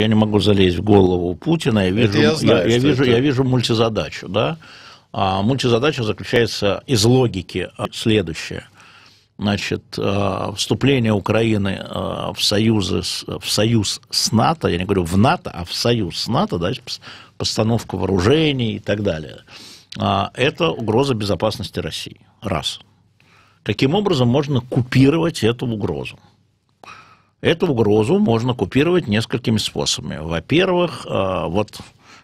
Я не могу залезть в голову Путина, я вижу, я знаю, я, я вижу, я вижу мультизадачу, да. А мультизадача заключается из логики а, следующее. Значит, а, вступление Украины а, в, союзы, в союз с НАТО, я не говорю в НАТО, а в союз с НАТО, да, постановка вооружений и так далее, это угроза безопасности России. Раз. Каким образом можно купировать эту угрозу? Эту угрозу можно купировать несколькими способами. Во-первых, э, вот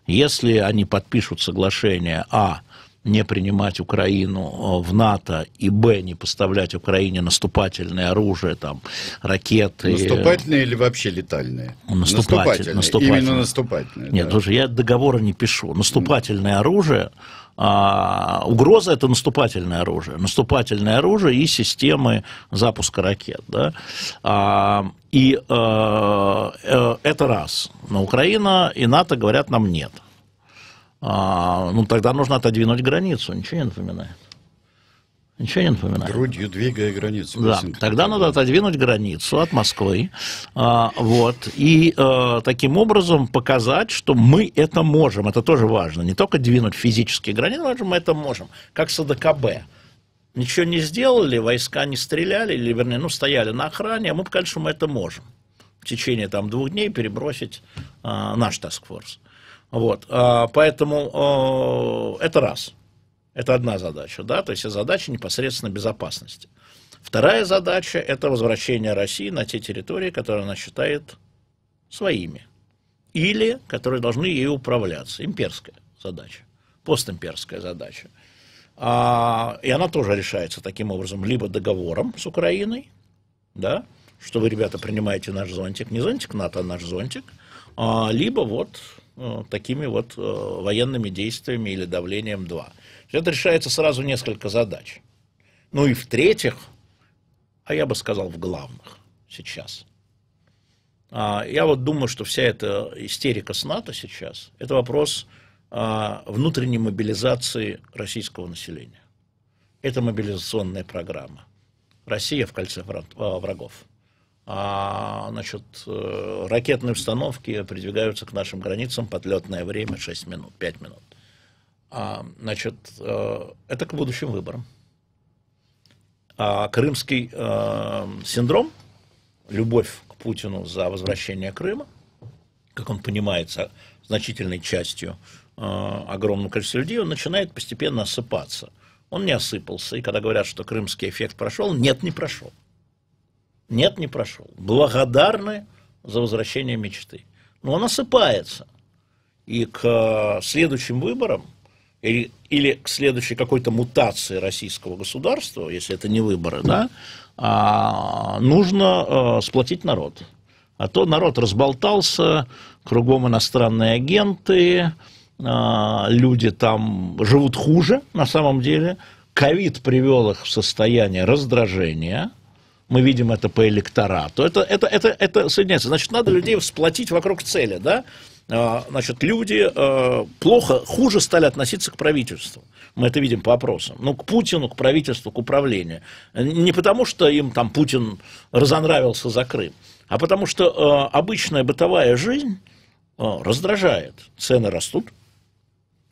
если они подпишут соглашение а не принимать Украину э, в НАТО и б не поставлять Украине наступательное оружие, там ракеты. Наступательные или вообще летальные? Ну, наступательные. наступательные. Именно наступательные. Нет, да. даже я договора не пишу. Наступательное оружие. А, угроза это наступательное оружие. Наступательное оружие и системы запуска ракет. Да? А, и а, это раз. Но Украина и НАТО говорят нам нет. А, ну, тогда нужно отодвинуть границу, ничего не напоминает. Ничего не напоминает. Грудью двигая границу. Да, тогда надо отодвинуть границу от Москвы. А, вот, и а, таким образом показать, что мы это можем. Это тоже важно. Не только двинуть физические границы, но мы это можем. Как с АДКБ. Ничего не сделали, войска не стреляли, или, вернее, ну, стояли на охране, а мы, конечно, мы это можем. В течение там, двух дней перебросить а, наш таскфорс. Вот, а, поэтому это раз. Это одна задача, да, то есть задача непосредственно безопасности. Вторая задача – это возвращение России на те территории, которые она считает своими, или которые должны ей управляться. Имперская задача, постимперская задача. А, и она тоже решается таким образом, либо договором с Украиной, да, что вы, ребята, принимаете наш зонтик, не зонтик НАТО, а наш зонтик, а, либо вот Э, такими вот э, военными действиями или давлением 2. Это решается сразу несколько задач. Ну и в-третьих, а я бы сказал в главных сейчас. А, я вот думаю, что вся эта истерика с НАТО сейчас – это вопрос а, внутренней мобилизации российского населения. Это мобилизационная программа. Россия в кольце э, врагов а, значит, э, ракетные установки придвигаются к нашим границам, подлетное время 6 минут, 5 минут. А, значит, э, это к будущим выборам. А крымский э, синдром, любовь к Путину за возвращение Крыма, как он понимается, значительной частью э, огромного количества людей, он начинает постепенно осыпаться. Он не осыпался, и когда говорят, что крымский эффект прошел, нет, не прошел. Нет, не прошел. Благодарны за возвращение мечты. Но он осыпается. И к э, следующим выборам, или, или к следующей какой-то мутации российского государства, если это не выборы, да, а, нужно а, сплотить народ. А то народ разболтался, кругом иностранные агенты, а, люди там живут хуже на самом деле. Ковид привел их в состояние раздражения – мы видим это по электорату, это, это, это, это соединяется. Значит, надо людей всплотить вокруг цели, да? А, значит, люди э, плохо, хуже стали относиться к правительству. Мы это видим по опросам. Ну, к Путину, к правительству, к управлению. Не потому, что им там Путин разонравился за Крым, а потому что э, обычная бытовая жизнь э, раздражает. Цены растут,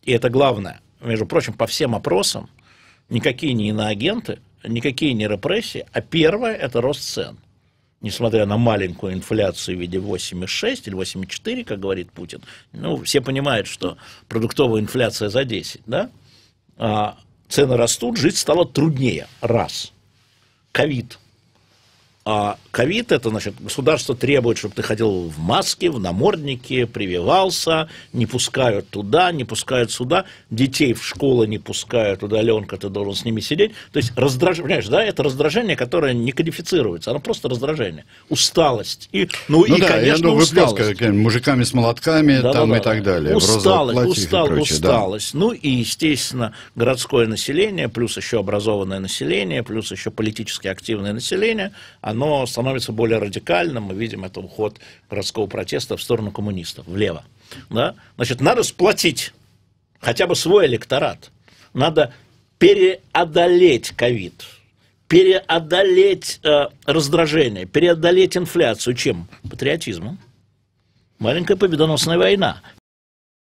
и это главное. Между прочим, по всем опросам никакие не иноагенты – никакие не репрессии, а первое – это рост цен. Несмотря на маленькую инфляцию в виде 8,6 или 8,4, как говорит Путин, ну, все понимают, что продуктовая инфляция за 10, да? А, цены растут, жить стало труднее. Раз. Ковид – а ковид – это, значит, государство требует, чтобы ты ходил в маске, в наморднике, прививался, не пускают туда, не пускают сюда, детей в школы не пускают, удаленка, ты должен с ними сидеть. То есть, раздраж... понимаешь, да, это раздражение, которое не кодифицируется, оно просто раздражение, усталость. И, ну, ну и, да, конечно, я думаю, усталость. мужиками с молотками да, там да, да. и так далее. Усталость, платье, устал, прочее, усталость. Да. Ну и, естественно, городское население, плюс еще образованное население, плюс еще политически активное население – оно становится более радикальным. Мы видим это уход городского протеста в сторону коммунистов, влево. Да? Значит, надо сплотить хотя бы свой электорат. Надо переодолеть ковид, переодолеть э, раздражение, переодолеть инфляцию. Чем? Патриотизмом. Маленькая победоносная война.